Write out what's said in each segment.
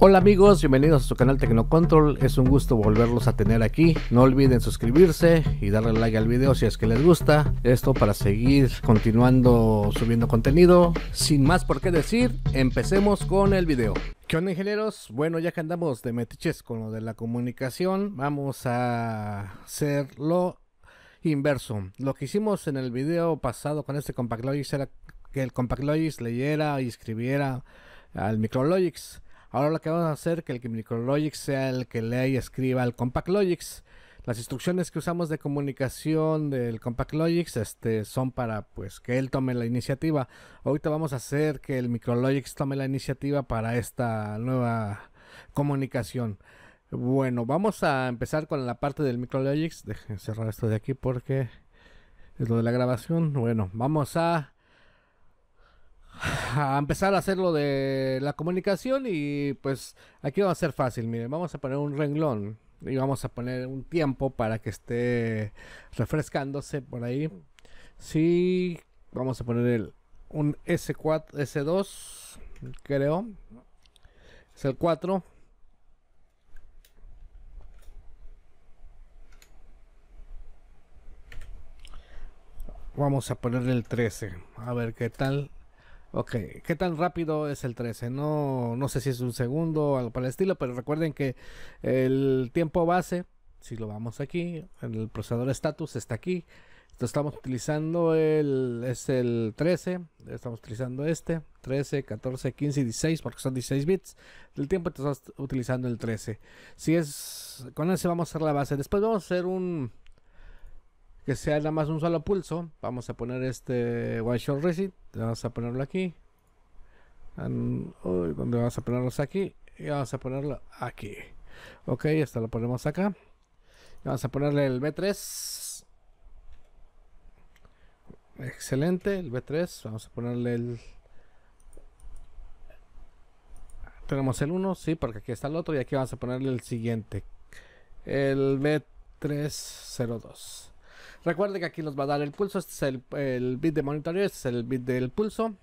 Hola amigos, bienvenidos a su canal Tecnocontrol, es un gusto volverlos a tener aquí, no olviden suscribirse y darle like al video si es que les gusta, esto para seguir continuando subiendo contenido, sin más por qué decir, empecemos con el video. ¿Qué onda ingenieros? Bueno, ya que andamos de metiches con lo de la comunicación, vamos a lo inverso. Lo que hicimos en el video pasado con este Compact Logics era que el Compact Logics leyera y escribiera al Micrologix. Ahora lo que vamos a hacer es que el MicroLogix sea el que lea y escriba el Compact Logics. Las instrucciones que usamos de comunicación del Compact Logics este, son para pues que él tome la iniciativa. Ahorita vamos a hacer que el MicroLogix tome la iniciativa para esta nueva comunicación. Bueno, vamos a empezar con la parte del MicroLogix. Dejen cerrar esto de aquí porque es lo de la grabación. Bueno, vamos a a empezar a hacer lo de la comunicación y pues aquí va a ser fácil, miren, vamos a poner un renglón y vamos a poner un tiempo para que esté refrescándose por ahí. Sí, vamos a poner el, un S4, S2, creo. Es el 4. Vamos a ponerle el 13. A ver qué tal. Ok, ¿qué tan rápido es el 13? No, no sé si es un segundo o algo para el estilo, pero recuerden que el tiempo base, si lo vamos aquí, en el procesador status está aquí. Entonces estamos utilizando el, es el 13, estamos utilizando este, 13, 14, 15 y 16, porque son 16 bits. El tiempo estamos utilizando el 13. Si es, con ese vamos a hacer la base. Después vamos a hacer un, que sea nada más un solo pulso. Vamos a poner este white Shot Reset. Vamos a ponerlo aquí. vamos a ponerlos aquí? Y vamos a ponerlo aquí. Ok, esto lo ponemos acá. Vamos a ponerle el B3. Excelente, el B3. Vamos a ponerle el... Tenemos el 1, sí, porque aquí está el otro. Y aquí vamos a ponerle el siguiente. El B302. Recuerde que aquí nos va a dar el pulso. Este es el, bit de monitoreo, este es el bit del pulso.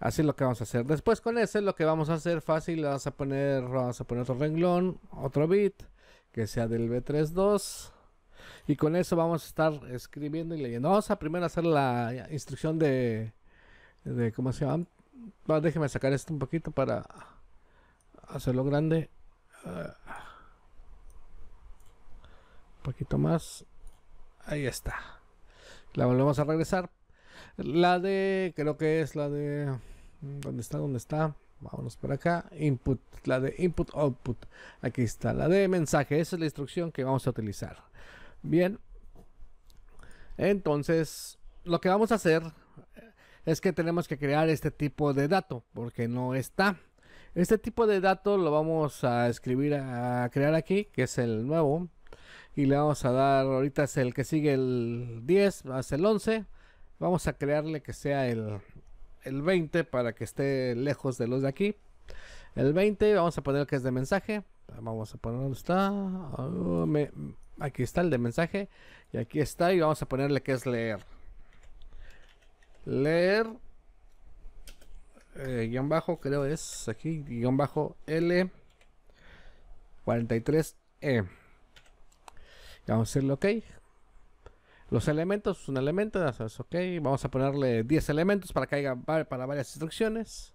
Así es lo que vamos a hacer. Después con ese lo que vamos a hacer fácil, vamos a poner, vamos a poner otro renglón, otro bit, que sea del B32. Y con eso vamos a estar escribiendo y leyendo. Vamos a primero hacer la instrucción de, de ¿cómo se llama? déjeme sacar esto un poquito para hacerlo grande. Ah. un poquito más. Ahí está. La volvemos a regresar. La de, creo que es la de... Mm, ¿Dónde está? ¿Dónde está? Vámonos por acá. Input, la de input output. Aquí está, la de mensaje. Esa es la instrucción que vamos a utilizar. Bien. Entonces, lo que vamos a hacer eh, es que tenemos que crear este tipo de dato porque no está. Este tipo de dato lo vamos a escribir a crear aquí, que es el nuevo y le vamos a dar, ahorita es el que sigue el 10, más el 11, vamos a crearle que sea el, 20 para que esté lejos de los de aquí. El 20, vamos a poner que es de mensaje. Vamos a poner dónde está. Ah, aquí está el de mensaje. Y aquí está. Y vamos a ponerle que es leer. Leer. Eh, guión bajo, creo es aquí. Guión bajo L43E vamos a hacerlo, ok. Los elementos, un elemento, ok. Vamos a ponerle 10 elementos para que haya para varias instrucciones.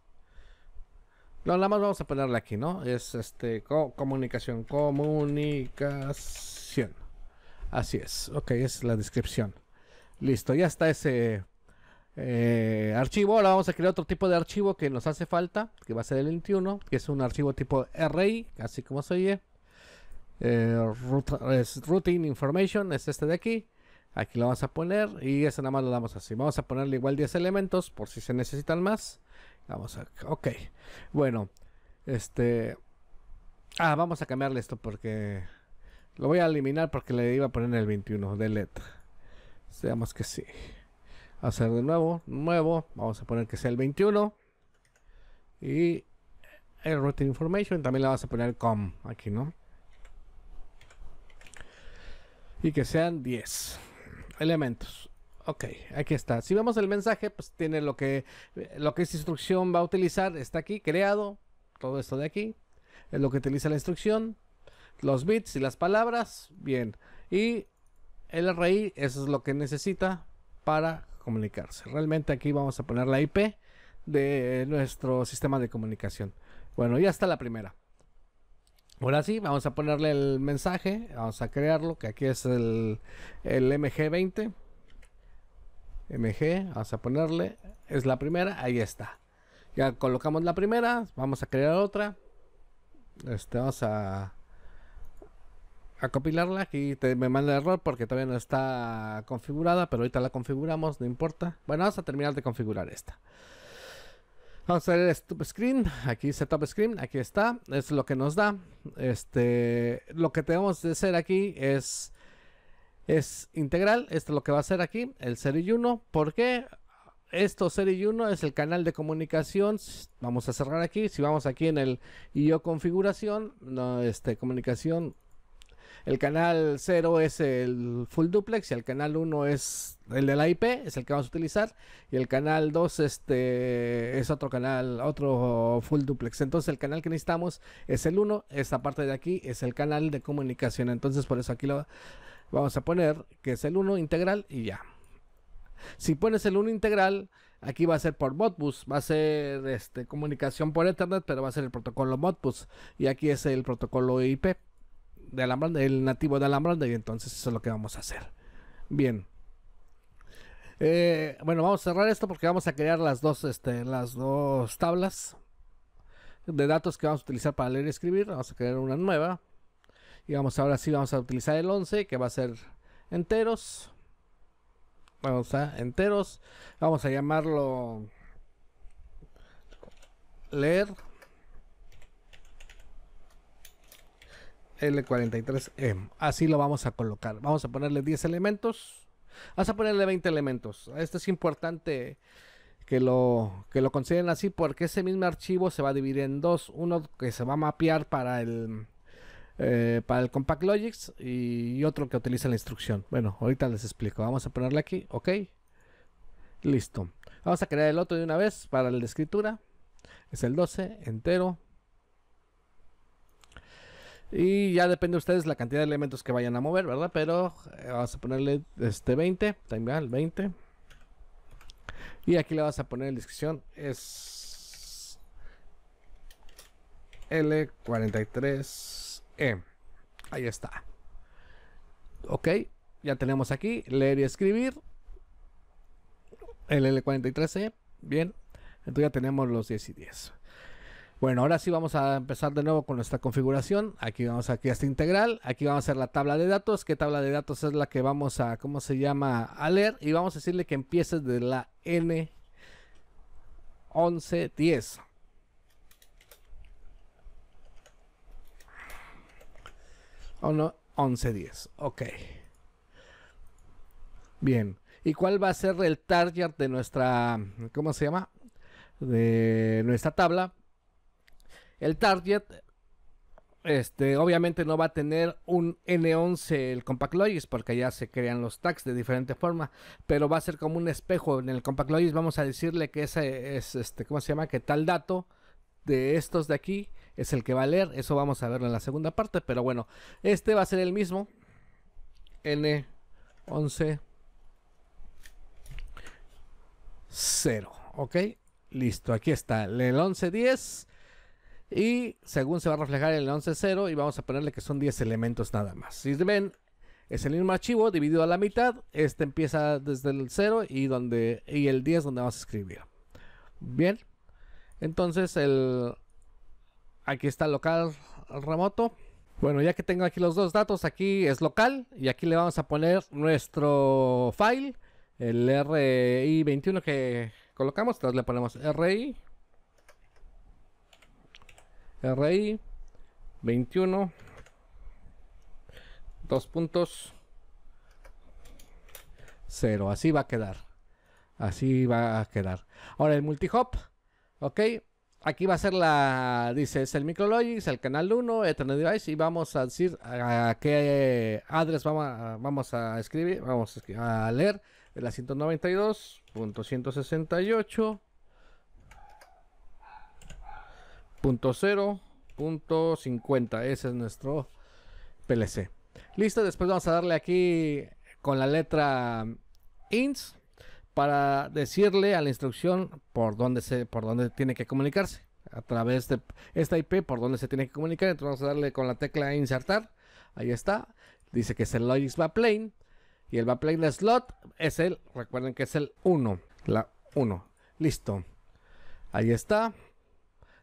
No, nada más vamos a ponerle aquí, ¿no? Es este comunicación. Comunicación. Así es. Ok, es la descripción. Listo, ya está ese eh, archivo. Ahora vamos a crear otro tipo de archivo que nos hace falta, que va a ser el 21, que es un archivo tipo RI, así como se oye. Eh, Information es este de aquí. Aquí lo vamos a poner y ese nada más lo damos así. Vamos a ponerle igual 10 elementos por si se necesitan más. Vamos a... Ok. Bueno. Este... Ah, vamos a cambiarle esto porque... Lo voy a eliminar porque le iba a poner el 21 de letra veamos que sí. Hacer de nuevo, nuevo. Vamos a poner que sea el 21. Y el Routine Information también le vamos a poner com aquí, ¿no? y que sean 10 elementos. Ok, aquí está. Si vemos el mensaje, pues tiene lo que, lo que esta instrucción va a utilizar. Está aquí, creado. Todo esto de aquí. Es lo que utiliza la instrucción. Los bits y las palabras. Bien. Y el RI, eso es lo que necesita para comunicarse. Realmente aquí vamos a poner la IP de nuestro sistema de comunicación. Bueno, ya está la primera. Ahora sí, vamos a ponerle el mensaje, vamos a crearlo, que aquí es el, MG20. MG, vamos a ponerle, es la primera, ahí está. Ya colocamos la primera, vamos a crear otra. Este, vamos a, a compilarla, aquí me manda error porque todavía no está configurada, pero ahorita la configuramos, no importa. Bueno, vamos a terminar de configurar esta. Vamos a ver el screen. Aquí setup screen. Aquí está. Es lo que nos da. Este, lo que tenemos que hacer aquí es es integral. Esto es lo que va a hacer aquí, el Serie 1. ¿Por qué? Esto y 1 es el canal de comunicación. Vamos a cerrar aquí. Si vamos aquí en el IO configuración, este, comunicación el canal 0 es el full duplex y el canal 1 es el de la IP, es el que vamos a utilizar. Y el canal 2 este, es otro canal, otro full duplex. Entonces el canal que necesitamos es el 1, esta parte de aquí es el canal de comunicación. Entonces por eso aquí lo vamos a poner que es el 1 integral y ya. Si pones el 1 integral, aquí va a ser por Modbus, va a ser este, comunicación por Ethernet, pero va a ser el protocolo Modbus. Y aquí es el protocolo IP de el nativo de Alhambra, y entonces eso es lo que vamos a hacer. Bien. Eh, bueno, vamos a cerrar esto porque vamos a crear las dos, este, las dos tablas de datos que vamos a utilizar para leer y escribir. Vamos a crear una nueva. Y vamos ahora sí, vamos a utilizar el 11 que va a ser enteros. Vamos a enteros. Vamos a llamarlo leer L43M. Así lo vamos a colocar. Vamos a ponerle 10 elementos. Vamos a ponerle 20 elementos. Esto es importante que lo, que lo consideren así porque ese mismo archivo se va a dividir en dos. Uno que se va a mapear para el, eh, para el Compact Logics y otro que utiliza la instrucción. Bueno, ahorita les explico. Vamos a ponerle aquí. Ok. Listo. Vamos a crear el otro de una vez para la escritura. Es el 12 entero y ya depende de ustedes la cantidad de elementos que vayan a mover, ¿verdad? Pero eh, vamos a ponerle este 20, también 20. Y aquí le vas a poner en descripción es L43E. Ahí está. Ok, ya tenemos aquí leer y escribir. El L43E, bien. Entonces ya tenemos los 10 y 10. Bueno, ahora sí vamos a empezar de nuevo con nuestra configuración. Aquí vamos aquí a esta integral. Aquí vamos a hacer la tabla de datos. ¿Qué tabla de datos es la que vamos a, cómo se llama, a leer? Y vamos a decirle que empiece de la N1110. O no, 1110. Ok. Bien. ¿Y cuál va a ser el target de nuestra, cómo se llama? De nuestra tabla el Target, este, obviamente no va a tener un N11 el Compact Logis porque ya se crean los tags de diferente forma, pero va a ser como un espejo. En el Compact Logis vamos a decirle que ese es, este, ¿cómo se llama? Que tal dato de estos de aquí es el que va a leer. Eso vamos a verlo en la segunda parte, pero bueno, este va a ser el mismo. N11 0, ¿ok? Listo, aquí está el 1110 y según se va a reflejar en el 11.0 y vamos a ponerle que son 10 elementos nada más. Si ven, es el mismo archivo dividido a la mitad. Este empieza desde el 0 y, donde, y el 10 donde vamos a escribir. Bien. Entonces el... Aquí está local remoto. Bueno, ya que tengo aquí los dos datos, aquí es local y aquí le vamos a poner nuestro file, el RI21 que colocamos, entonces le ponemos RI RI 21 dos puntos 0 así va a quedar así va a quedar ahora el multihop ok aquí va a ser la dice es el micrologix el canal 1 ethernet device y vamos a decir a, qué address vamos a, vamos a escribir vamos a leer la 192.168 0.50. Ese es nuestro PLC. Listo, después vamos a darle aquí con la letra INS para decirle a la instrucción por dónde se por dónde tiene que comunicarse a través de esta IP por dónde se tiene que comunicar. Entonces vamos a darle con la tecla insertar. Ahí está. Dice que es el Logix Backplane y el de slot es el, recuerden que es el 1, la 1. Listo. Ahí está.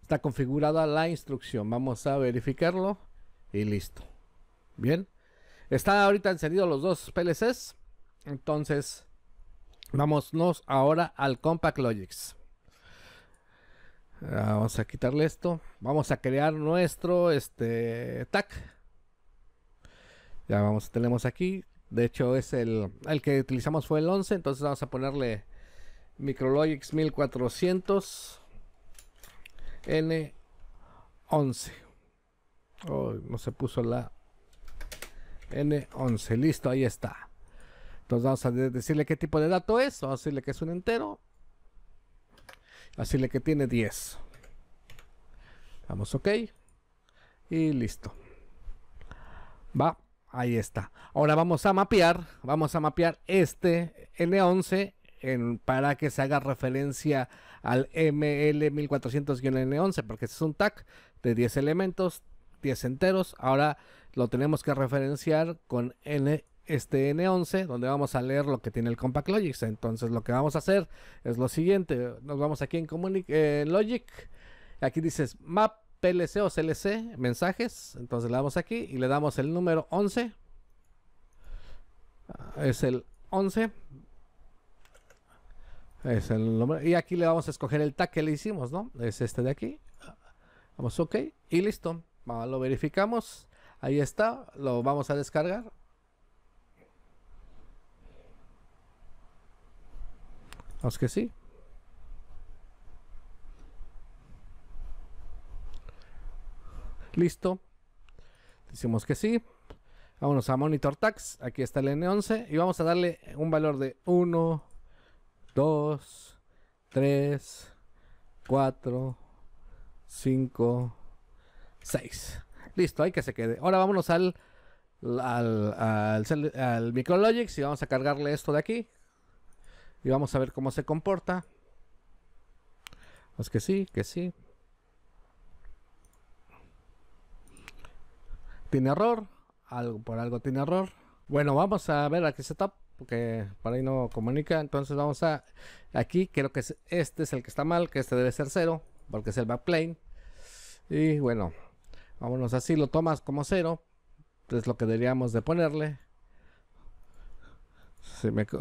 Está configurada la instrucción. Vamos a verificarlo y listo. Bien. está ahorita encendido los dos PLCs. Entonces, vámonos ahora al Compact Logics. Vamos a quitarle esto. Vamos a crear nuestro este tag. Ya vamos, tenemos aquí. De hecho, es el, el que utilizamos fue el 11. Entonces, vamos a ponerle Micrologics 1400. N11. Oh, no se puso la N11. Listo, ahí está. Entonces vamos a decirle qué tipo de dato es. o decirle que es un entero. Decirle que tiene 10. Vamos OK. Y listo. Va, ahí está. Ahora vamos a mapear. Vamos a mapear este N11 para que se haga referencia al ML1400-N11, porque es un tag de 10 elementos, 10 enteros. Ahora lo tenemos que referenciar con N este N11 donde vamos a leer lo que tiene el Compact Logic. Entonces lo que vamos a hacer es lo siguiente. Nos vamos aquí en Logic. Aquí dices map PLC o CLC mensajes. Entonces le damos aquí y le damos el número 11. Ah, es el 11. Es el nombre. Y aquí le vamos a escoger el tag que le hicimos, ¿no? Es este de aquí. Vamos OK y listo. lo verificamos. Ahí está. Lo vamos a descargar. Vamos que sí. Listo. Decimos que sí. vamos a Monitor Tags. Aquí está el N11. Y vamos a darle un valor de 1, 2, 3, 4, 5, 6. Listo, hay que se quede. Ahora vámonos al, al, Micrologix y vamos a cargarle esto de aquí. Y vamos a ver cómo se comporta. Es pues que sí, que sí. Tiene error. Algo, por algo tiene error. Bueno, vamos a ver aquí setup porque por ahí no comunica. Entonces vamos a aquí, creo que este es el que está mal, que este debe ser 0 porque es el backplane. Y bueno, vámonos así, lo tomas como cero, es lo que deberíamos de ponerle.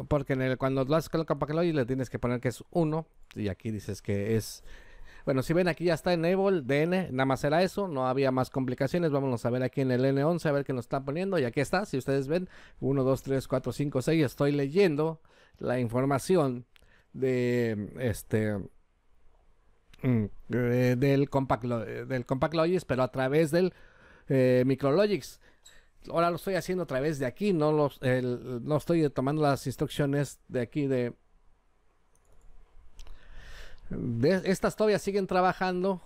porque cuando lo haces con el y le tienes que poner que es 1 y aquí dices que es bueno, si ven aquí ya está en DN, nada más era eso, no había más complicaciones. Vámonos a ver aquí en el N11 a ver qué nos está poniendo. Y aquí está, si ustedes ven, 1, 2, 3, 4, 5, 6. Estoy leyendo la información de este mm, del Compact, eh, del compact Logics, pero a través del eh, Micrologics. Ahora lo estoy haciendo a través de aquí, no, los, no estoy tomando las instrucciones de aquí de, estas todavía siguen trabajando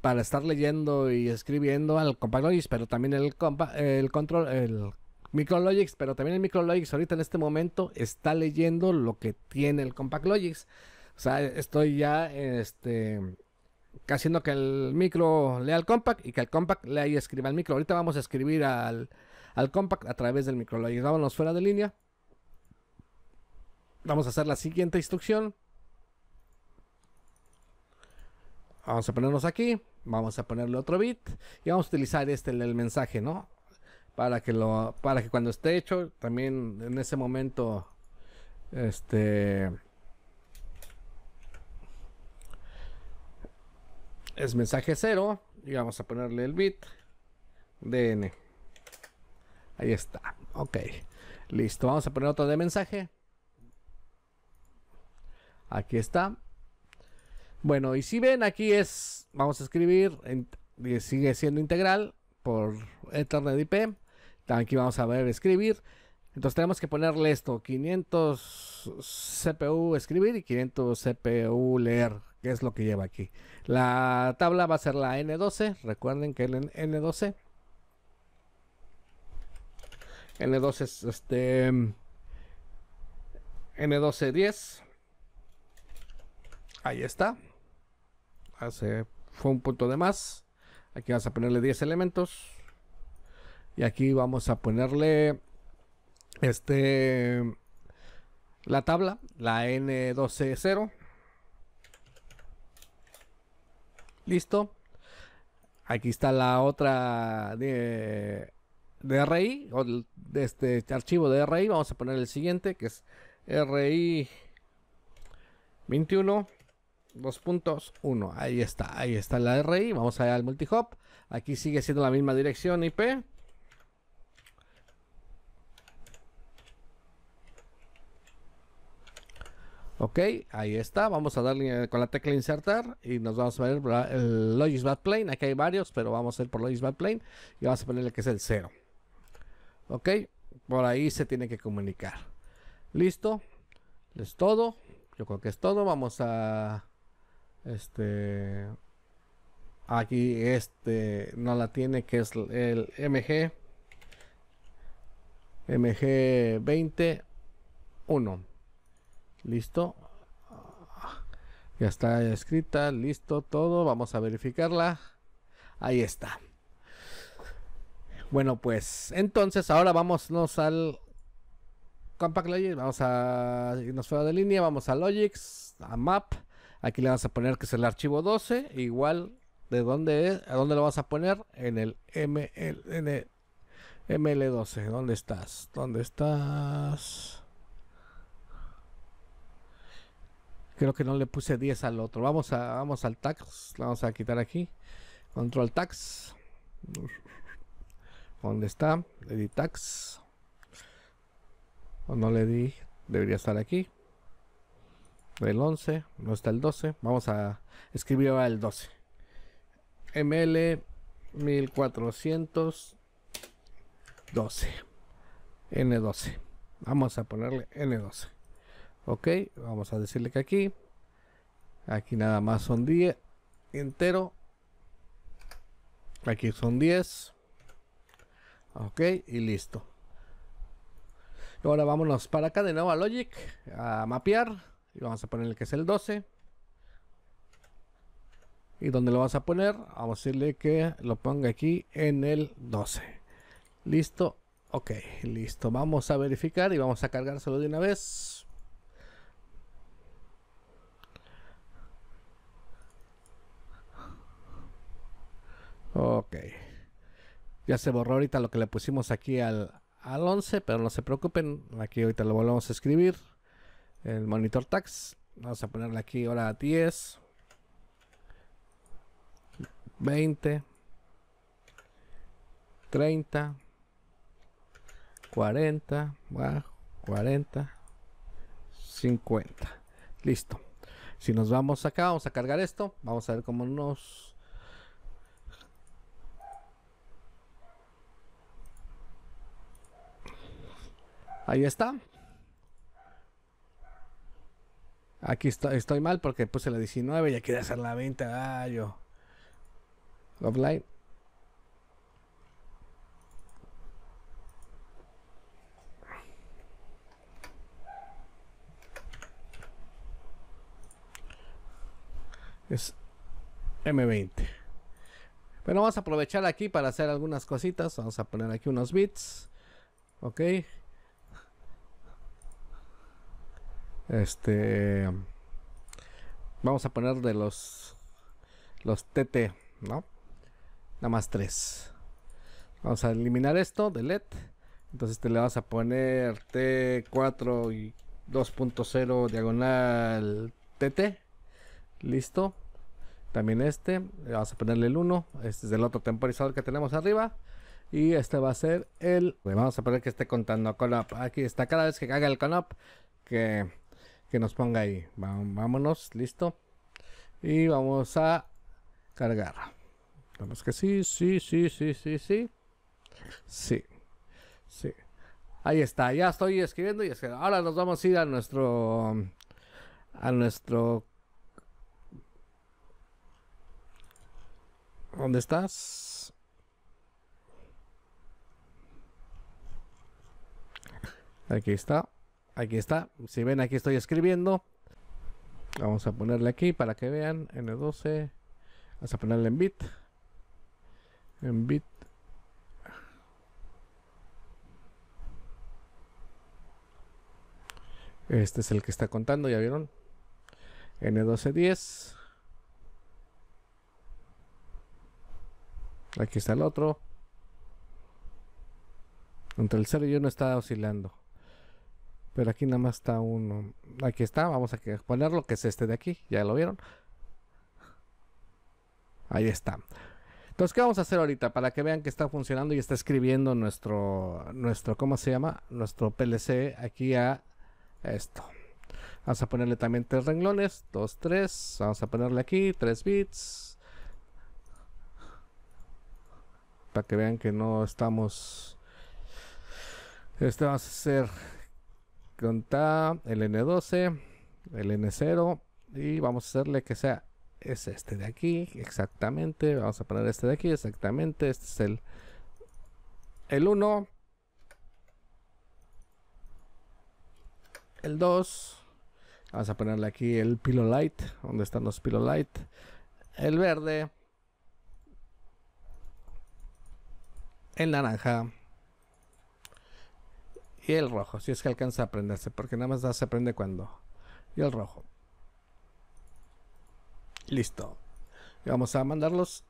para estar leyendo y escribiendo al Logics, pero también el, compa, el pero también el micrologix ahorita en este momento está leyendo lo que tiene el Compact Logics. O sea, estoy ya este, haciendo que el micro lea al compact y que el compact lea y escriba al micro. Ahorita vamos a escribir al, al compact a través del MicroLogix Vámonos fuera de línea. Vamos a hacer la siguiente instrucción. Vamos a ponernos aquí, vamos a ponerle otro bit y vamos a utilizar este el, mensaje, ¿no? Para que lo para que cuando esté hecho también en ese momento este es mensaje cero y vamos a ponerle el bit dn ahí está ok listo vamos a poner otro de mensaje aquí está bueno, y si ven, aquí es, vamos a escribir, sigue siendo integral por Ethernet IP. Aquí vamos a ver escribir. Entonces tenemos que ponerle esto, 500 CPU escribir y 500 CPU leer, que es lo que lleva aquí. La tabla va a ser la N12, recuerden que el N12. N12 es este... N1210. Ahí está hace, fue un punto de más. Aquí vas a ponerle 10 elementos. Y aquí vamos a ponerle este la tabla, la N12.0. Listo. Aquí está la otra de, de RI, o de este archivo de RI. Vamos a poner el siguiente, que es RI 21 dos puntos, uno. Ahí está, ahí está la RI. Vamos allá al multihop. Aquí sigue siendo la misma dirección IP. Ok, ahí está. Vamos a darle eh, con la tecla insertar y nos vamos a ver el Logis Plane. Aquí hay varios, pero vamos a ir por Logis Plane y vamos a ponerle que es el 0. Ok, por ahí se tiene que comunicar. Listo, es todo. Yo creo que es todo. Vamos a este. Aquí este no la tiene, que es el MG. MG 1 Listo. Ya está escrita, listo todo. Vamos a verificarla. Ahí está. Bueno, pues entonces ahora vámonos al Compact Logic. Vamos a irnos fuera de línea. Vamos a Logics, a Map. Aquí le vas a poner que es el archivo 12, igual de dónde es, a dónde lo vas a poner en el ML, 12 ¿Dónde estás? ¿Dónde estás? Creo que no le puse 10 al otro. Vamos a vamos al tax, vamos a quitar aquí. Control tax. ¿Dónde está? di tax. O no le di, debería estar aquí el 11, no está el 12, vamos a escribir ahora el 12. ML 1412. N12. Vamos a ponerle N12. Ok, vamos a decirle que aquí, aquí nada más son 10 entero. Aquí son 10. Ok, y listo. Ahora vámonos para acá de nuevo a Logic, a mapear y vamos a ponerle que es el 12. Y donde lo vamos a poner, vamos a decirle que lo ponga aquí en el 12. Listo. Ok, listo. Vamos a verificar y vamos a cargárselo de una vez. Ok. Ya se borró ahorita lo que le pusimos aquí al, al 11, pero no se preocupen. Aquí ahorita lo volvemos a escribir el monitor tax. Vamos a ponerle aquí ahora 10, 20, 30, 40, 40, 50. Listo. Si nos vamos acá, vamos a cargar esto. Vamos a ver cómo nos... Ahí está. Aquí estoy, mal porque puse la 19 y ya quería hacer la 20. gallo Offline. Es M20. Bueno, vamos a aprovechar aquí para hacer algunas cositas. Vamos a poner aquí unos bits. Ok. Este. Vamos a poner de los. Los TT, ¿no? Nada más 3 Vamos a eliminar esto de LED. Entonces te le vas a poner T4 y 2.0 diagonal TT. Listo. También este. Le vas a ponerle el 1. Este es el otro temporizador que tenemos arriba. Y este va a ser el. Vamos a poner que esté contando con up. Aquí está cada vez que haga el con up. Que que nos ponga ahí. Vámonos, listo. Y vamos a cargar. Vamos que sí, sí, sí, sí, sí, sí. Sí, sí. Ahí está, ya estoy escribiendo y escribiendo. Ahora nos vamos a ir a nuestro... A nuestro... ¿Dónde estás? Aquí está. Aquí está. Si ven, aquí estoy escribiendo. Vamos a ponerle aquí para que vean. N12. Vamos a ponerle en bit. En bit. Este es el que está contando, ya vieron. N1210. Aquí está el otro. Entre el 0 y 1 está oscilando. Pero aquí nada más está uno. Aquí está, vamos a ponerlo, que es este de aquí. Ya lo vieron. Ahí está. Entonces, ¿qué vamos a hacer ahorita? Para que vean que está funcionando y está escribiendo nuestro, nuestro ¿cómo se llama? Nuestro PLC aquí a esto. Vamos a ponerle también tres renglones, dos, tres, Vamos a ponerle aquí tres bits. Para que vean que no estamos... Este vamos a hacer Contá el N12, el N0 y vamos a hacerle que sea es este de aquí exactamente vamos a poner este de aquí exactamente este es el el 1 el 2 vamos a ponerle aquí el pillow light donde están los pillow light el verde el naranja y el rojo, si es que alcanza a prenderse, porque nada más se aprende cuando. Y el rojo. Listo. vamos a mandarlos.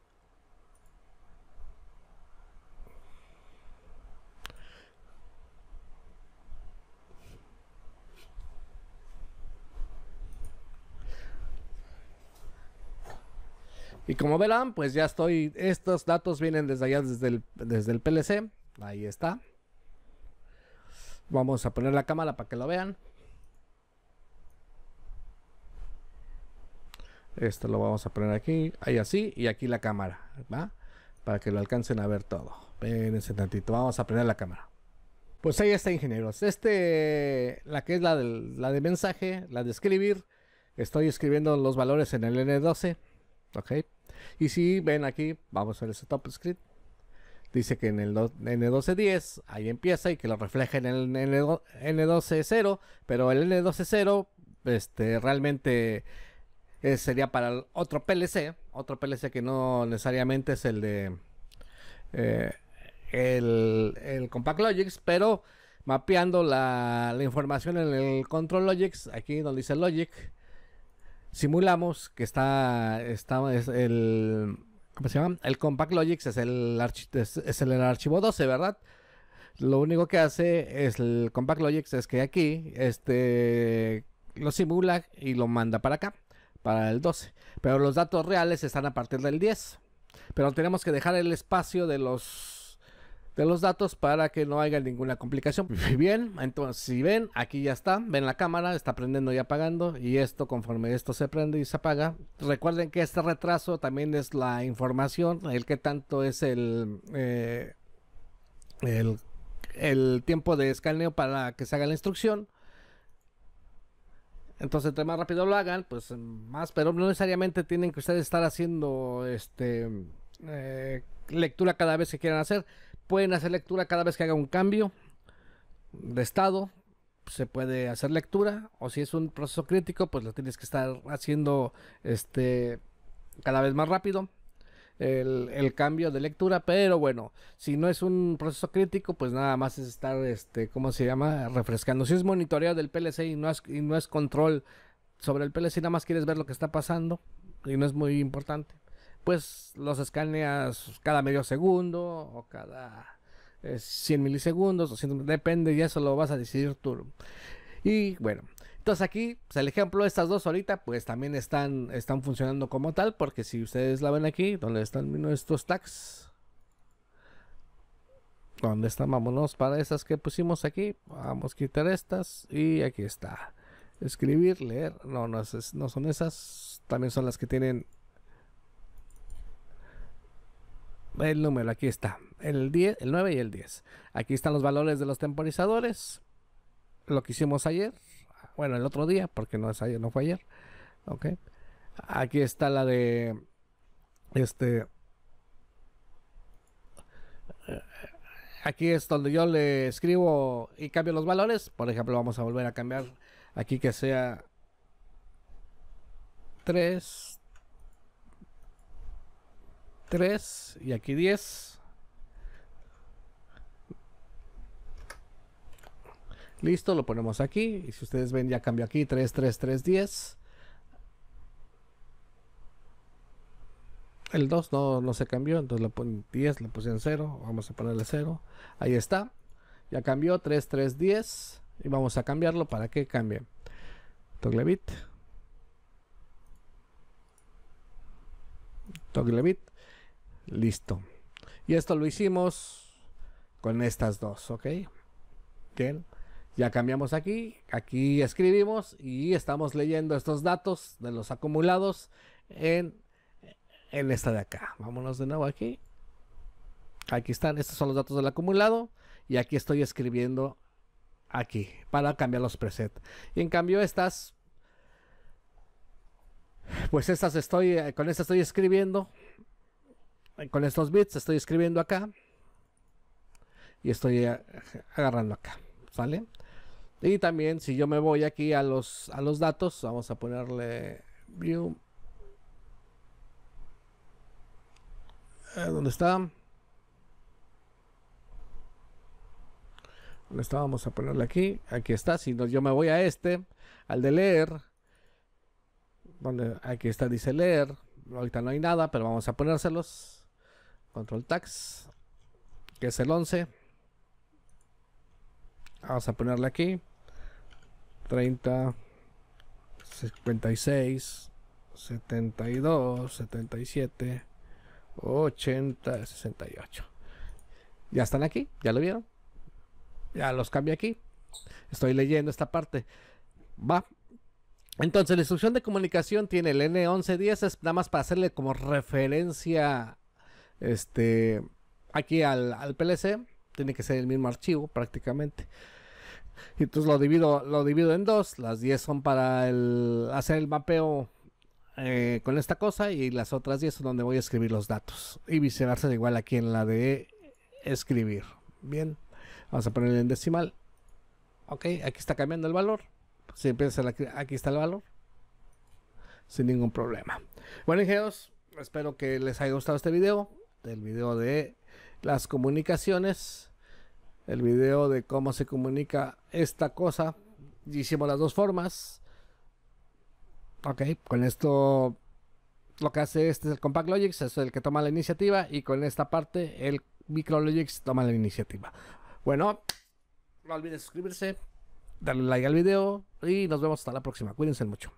Y como verán, pues ya estoy, estos datos vienen desde allá, desde el, desde el PLC. Ahí está. Vamos a poner la cámara para que lo vean. Esto lo vamos a poner aquí, ahí así, y aquí la cámara, ¿va? Para que lo alcancen a ver todo. Espérense tantito, vamos a poner la cámara. Pues ahí está, ingenieros. Este, la que es la, de, la de mensaje, la de escribir. Estoy escribiendo los valores en el N12, ¿ok? Y si ven aquí, vamos a ver ese top script. Dice que en el N1210 ahí empieza y que lo refleja en el N12.0, pero el N12.0 este, realmente eh, sería para otro PLC, otro PLC que no necesariamente es el de eh, el, Compact Logics, pero mapeando la, información en el Control Logics, aquí donde dice Logic, simulamos que está, está es el ¿Cómo se llama? El Compact Logics es el, archivo 12, ¿verdad? Lo único que hace es el Compact Logics es que aquí este, lo simula y lo manda para acá, para el 12. Pero los datos reales están a partir del 10. Pero tenemos que dejar el espacio de los de los datos para que no haya ninguna complicación. Bien, entonces si ven, aquí ya está, ven la cámara, está prendiendo y apagando y esto conforme esto se prende y se apaga. Recuerden que este retraso también es la información, el que tanto es eh, el, el, tiempo de escaneo para que se haga la instrucción. Entonces, entre más rápido lo hagan, pues más, pero no necesariamente tienen que ustedes estar haciendo este eh, lectura cada vez que quieran hacer. Pueden hacer lectura cada vez que haga un cambio de estado. Se puede hacer lectura. O si es un proceso crítico, pues lo tienes que estar haciendo este cada vez más rápido. El, cambio de lectura, pero bueno, si no es un proceso crítico, pues nada más es estar, este, ¿cómo se llama? Refrescando. Si es monitoreo del PLC y no es, y no es control sobre el PLC, nada más quieres ver lo que está pasando y no es muy importante pues los escaneas cada medio segundo o cada 100 eh, milisegundos, depende, y eso lo vas a decidir tú. Y bueno, entonces aquí, pues, el ejemplo, estas dos ahorita, pues también están, están funcionando como tal, porque si ustedes la ven aquí, donde están nuestros tags, donde están? Vámonos para esas que pusimos aquí. Vamos a quitar estas. Y aquí está. Escribir, leer. No, no, no son esas. También son las que tienen el número, aquí está. El, 10, el 9 y el 10. Aquí están los valores de los temporizadores. Lo que hicimos ayer. Bueno, el otro día, porque no es ayer, no fue ayer. Ok. Aquí está la de. Este. Aquí es donde yo le escribo y cambio los valores. Por ejemplo, vamos a volver a cambiar aquí que sea 3, 3 y aquí 10. Listo, lo ponemos aquí. Y si ustedes ven, ya cambió aquí 3, 3, 3, 10. El 2 no, se cambió, entonces le ponen 10, le en 0. Vamos a ponerle 0. Ahí está. Ya cambió 3, 3, 10. Y vamos a cambiarlo para que cambie. bit Toggle bit Listo. Y esto lo hicimos con estas dos, ¿ok? Bien. Ya cambiamos aquí, aquí escribimos y estamos leyendo estos datos de los acumulados en, esta de acá. Vámonos de nuevo aquí. Aquí están, estos son los datos del acumulado y aquí estoy escribiendo aquí para cambiar los presets. Y en cambio estas, pues estas estoy, con estas estoy escribiendo con estos bits estoy escribiendo acá y estoy eh, agarrando acá, ¿sale? Y también si yo me voy aquí a los, a los datos, vamos a ponerle view. Eh, ¿Dónde está? ¿Dónde está? Vamos a ponerle aquí. Aquí está. Si no, yo me voy a este, al de leer. Donde, aquí está, dice leer. Ahorita no hay nada, pero vamos a ponérselos. Control Tax, que es el 11. Vamos a ponerle aquí 30, 56, 72, 77, 80, 68. Ya están aquí, ya lo vieron. Ya los cambio aquí. Estoy leyendo esta parte. Va. Entonces, la instrucción de comunicación tiene el N1110, es nada más para hacerle como referencia este, aquí al, PLC tiene que ser el mismo archivo prácticamente. Y entonces lo divido, lo divido en dos. Las 10 son para el, hacer el mapeo eh, con esta cosa y las otras 10 son donde voy a escribir los datos. Y viceversa, igual aquí en la de escribir. Bien, vamos a ponerle en decimal. Ok, aquí está cambiando el valor. Si empieza aquí está el valor. Sin ningún problema. Bueno, ingenieros, espero que les haya gustado este video el video de las comunicaciones, el video de cómo se comunica esta cosa. Hicimos las dos formas. Ok, con esto lo que hace este es el Compact Logics, es el que toma la iniciativa y con esta parte el Micrologics toma la iniciativa. Bueno, no olviden suscribirse, darle like al video y nos vemos hasta la próxima. Cuídense mucho.